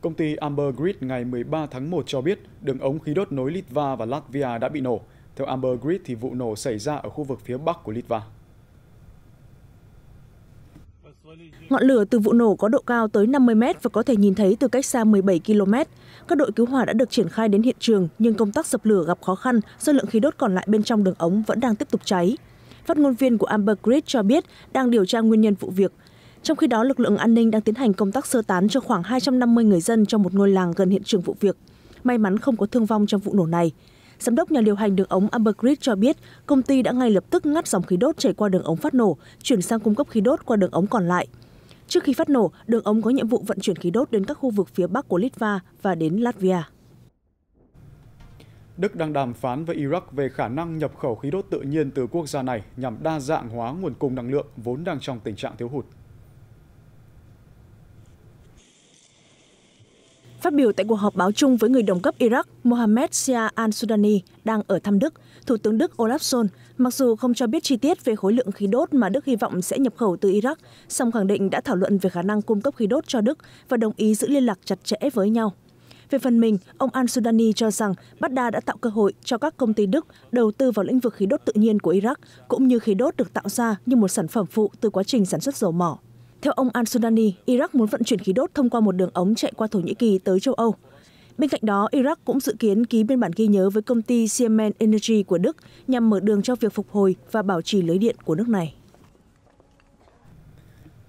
Công ty Amber Grid ngày 13 tháng 1 cho biết đường ống khí đốt nối Litva và Latvia đã bị nổ. Theo Amber Grid thì vụ nổ xảy ra ở khu vực phía bắc của Litva. Ngọn lửa từ vụ nổ có độ cao tới 50 mét và có thể nhìn thấy từ cách xa 17 km. Các đội cứu hỏa đã được triển khai đến hiện trường, nhưng công tác dập lửa gặp khó khăn do lượng khí đốt còn lại bên trong đường ống vẫn đang tiếp tục cháy. Phát ngôn viên của Amber Grid cho biết đang điều tra nguyên nhân vụ việc, trong khi đó, lực lượng an ninh đang tiến hành công tác sơ tán cho khoảng 250 người dân trong một ngôi làng gần hiện trường vụ việc. May mắn không có thương vong trong vụ nổ này. Giám đốc nhà điều hành đường ống Amber cho biết công ty đã ngay lập tức ngắt dòng khí đốt chảy qua đường ống phát nổ, chuyển sang cung cấp khí đốt qua đường ống còn lại. Trước khi phát nổ, đường ống có nhiệm vụ vận chuyển khí đốt đến các khu vực phía bắc của Litva và đến Latvia. Đức đang đàm phán với Iraq về khả năng nhập khẩu khí đốt tự nhiên từ quốc gia này nhằm đa dạng hóa nguồn cung năng lượng vốn đang trong tình trạng thiếu hụt. Phát biểu tại cuộc họp báo chung với người đồng cấp Iraq Mohammed Sia al-Sudani đang ở thăm Đức, Thủ tướng Đức Olaf Scholz mặc dù không cho biết chi tiết về khối lượng khí đốt mà Đức hy vọng sẽ nhập khẩu từ Iraq, song khẳng định đã thảo luận về khả năng cung cấp khí đốt cho Đức và đồng ý giữ liên lạc chặt chẽ với nhau. Về phần mình, ông al-Sudani cho rằng Baghdad đã tạo cơ hội cho các công ty Đức đầu tư vào lĩnh vực khí đốt tự nhiên của Iraq, cũng như khí đốt được tạo ra như một sản phẩm phụ từ quá trình sản xuất dầu mỏ. Theo ông Al-Sudani, Iraq muốn vận chuyển khí đốt thông qua một đường ống chạy qua Thổ Nhĩ Kỳ tới châu Âu. Bên cạnh đó, Iraq cũng dự kiến ký biên bản ghi nhớ với công ty Siemens Energy của Đức nhằm mở đường cho việc phục hồi và bảo trì lưới điện của nước này.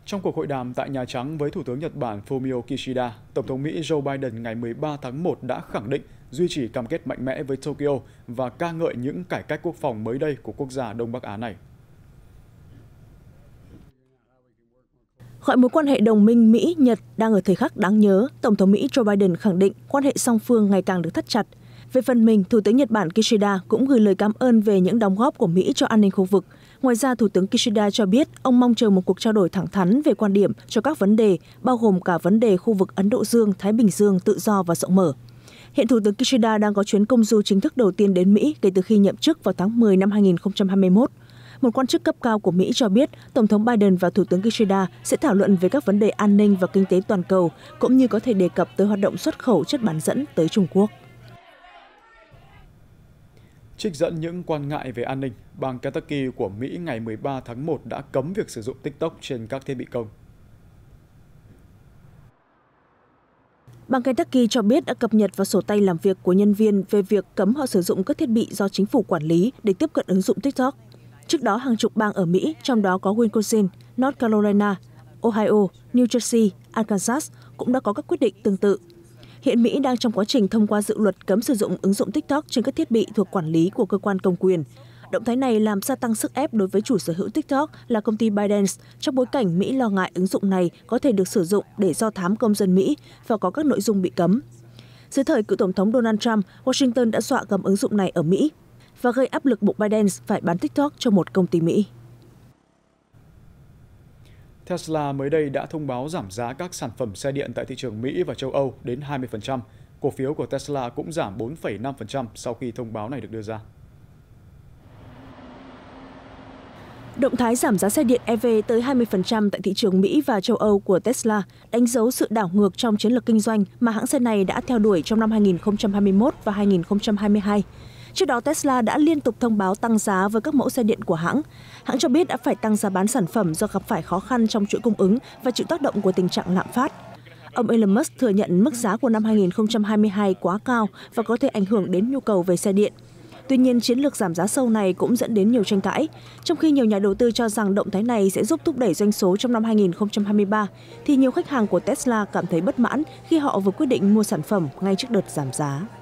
Trong cuộc hội đàm tại Nhà Trắng với Thủ tướng Nhật Bản Fumio Kishida, Tổng thống Mỹ Joe Biden ngày 13 tháng 1 đã khẳng định duy trì cam kết mạnh mẽ với Tokyo và ca ngợi những cải cách quốc phòng mới đây của quốc gia Đông Bắc Á này. Gọi mối quan hệ đồng minh Mỹ-Nhật đang ở thời khắc đáng nhớ, Tổng thống Mỹ Joe Biden khẳng định quan hệ song phương ngày càng được thắt chặt. Về phần mình, Thủ tướng Nhật Bản Kishida cũng gửi lời cảm ơn về những đóng góp của Mỹ cho an ninh khu vực. Ngoài ra, Thủ tướng Kishida cho biết ông mong chờ một cuộc trao đổi thẳng thắn về quan điểm cho các vấn đề, bao gồm cả vấn đề khu vực Ấn Độ Dương, Thái Bình Dương tự do và rộng mở. Hiện Thủ tướng Kishida đang có chuyến công du chính thức đầu tiên đến Mỹ kể từ khi nhậm chức vào tháng 10 năm 2021 một quan chức cấp cao của Mỹ cho biết Tổng thống Biden và Thủ tướng Kishida sẽ thảo luận về các vấn đề an ninh và kinh tế toàn cầu, cũng như có thể đề cập tới hoạt động xuất khẩu chất bán dẫn tới Trung Quốc. Trích dẫn những quan ngại về an ninh, bang Kentucky của Mỹ ngày 13 tháng 1 đã cấm việc sử dụng TikTok trên các thiết bị công. Bang Kentucky cho biết đã cập nhật vào sổ tay làm việc của nhân viên về việc cấm họ sử dụng các thiết bị do chính phủ quản lý để tiếp cận ứng dụng TikTok Trước đó, hàng chục bang ở Mỹ, trong đó có Wisconsin, North Carolina, Ohio, New Jersey, Arkansas cũng đã có các quyết định tương tự. Hiện Mỹ đang trong quá trình thông qua dự luật cấm sử dụng ứng dụng TikTok trên các thiết bị thuộc quản lý của cơ quan công quyền. Động thái này làm gia tăng sức ép đối với chủ sở hữu TikTok là công ty ByteDance trong bối cảnh Mỹ lo ngại ứng dụng này có thể được sử dụng để do thám công dân Mỹ và có các nội dung bị cấm. Dưới thời cựu Tổng thống Donald Trump, Washington đã dọa cấm ứng dụng này ở Mỹ và gây áp lực buộc Biden phải bán TikTok cho một công ty Mỹ. Tesla mới đây đã thông báo giảm giá các sản phẩm xe điện tại thị trường Mỹ và châu Âu đến 20%. Cổ phiếu của Tesla cũng giảm 4,5% sau khi thông báo này được đưa ra. Động thái giảm giá xe điện EV tới 20% tại thị trường Mỹ và châu Âu của Tesla đánh dấu sự đảo ngược trong chiến lược kinh doanh mà hãng xe này đã theo đuổi trong năm 2021 và 2022. Trước đó Tesla đã liên tục thông báo tăng giá với các mẫu xe điện của hãng. Hãng cho biết đã phải tăng giá bán sản phẩm do gặp phải khó khăn trong chuỗi cung ứng và chịu tác động của tình trạng lạm phát. Ông Elon Musk thừa nhận mức giá của năm 2022 quá cao và có thể ảnh hưởng đến nhu cầu về xe điện. Tuy nhiên, chiến lược giảm giá sâu này cũng dẫn đến nhiều tranh cãi. Trong khi nhiều nhà đầu tư cho rằng động thái này sẽ giúp thúc đẩy doanh số trong năm 2023, thì nhiều khách hàng của Tesla cảm thấy bất mãn khi họ vừa quyết định mua sản phẩm ngay trước đợt giảm giá.